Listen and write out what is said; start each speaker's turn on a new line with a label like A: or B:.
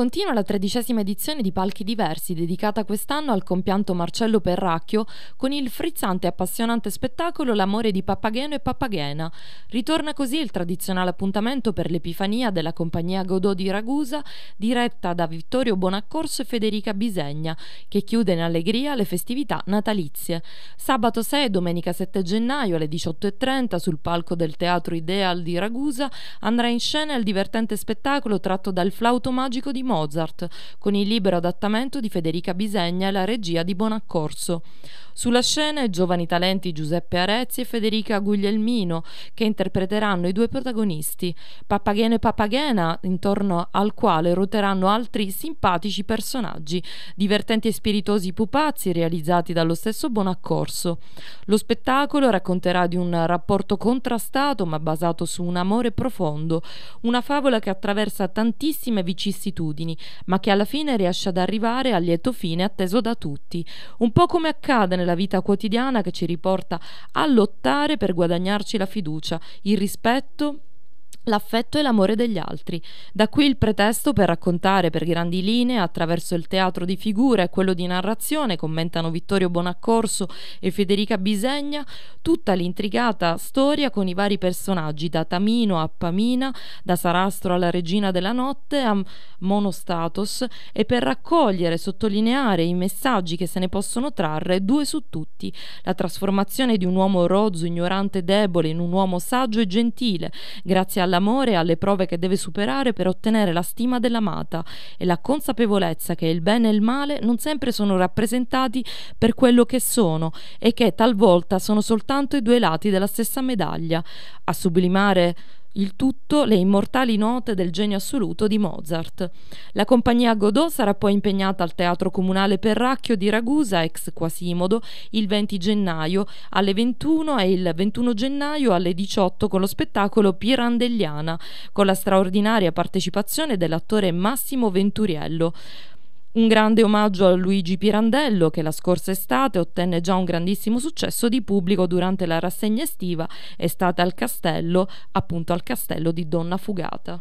A: Continua la tredicesima edizione di Palchi Diversi, dedicata quest'anno al compianto Marcello Perracchio, con il frizzante e appassionante spettacolo L'amore di Pappagheno e Pappaghena. Ritorna così il tradizionale appuntamento per l'Epifania della compagnia Godot di Ragusa, diretta da Vittorio Bonaccorso e Federica Bisegna, che chiude in allegria le festività natalizie. Sabato 6 e domenica 7 gennaio alle 18.30 sul palco del Teatro Ideal di Ragusa andrà in scena il divertente spettacolo tratto dal flauto magico di Mozart, con il libero adattamento di Federica Bisegna e la regia di Bonaccorso. Sulla scena i giovani talenti Giuseppe Arezzi e Federica Guglielmino che interpreteranno i due protagonisti, Pappagheno e Pappaghena, intorno al quale ruoteranno altri simpatici personaggi, divertenti e spiritosi pupazzi realizzati dallo stesso Bonaccorso. Lo spettacolo racconterà di un rapporto contrastato ma basato su un amore profondo, una favola che attraversa tantissime vicissitudini, ma che alla fine riesce ad arrivare al lieto fine atteso da tutti, un po' come accade nella la vita quotidiana che ci riporta a lottare per guadagnarci la fiducia, il rispetto l'affetto e l'amore degli altri. Da qui il pretesto per raccontare per grandi linee, attraverso il teatro di figura e quello di narrazione, commentano Vittorio Bonaccorso e Federica Bisegna, tutta l'intrigata storia con i vari personaggi, da Tamino a Pamina, da Sarastro alla Regina della Notte a Monostatos, e per raccogliere e sottolineare i messaggi che se ne possono trarre, due su tutti, la trasformazione di un uomo rozzo, ignorante e debole in un uomo saggio e gentile, grazie alla all'amore e alle prove che deve superare per ottenere la stima dell'amata e la consapevolezza che il bene e il male non sempre sono rappresentati per quello che sono e che talvolta sono soltanto i due lati della stessa medaglia. A sublimare il tutto le immortali note del genio assoluto di Mozart. La compagnia Godot sarà poi impegnata al Teatro Comunale Perracchio di Ragusa, ex Quasimodo, il 20 gennaio alle 21 e il 21 gennaio alle 18 con lo spettacolo Pirandelliana, con la straordinaria partecipazione dell'attore Massimo Venturiello. Un grande omaggio a Luigi Pirandello che la scorsa estate ottenne già un grandissimo successo di pubblico durante la rassegna estiva estate al castello, appunto al castello di Donna Fugata.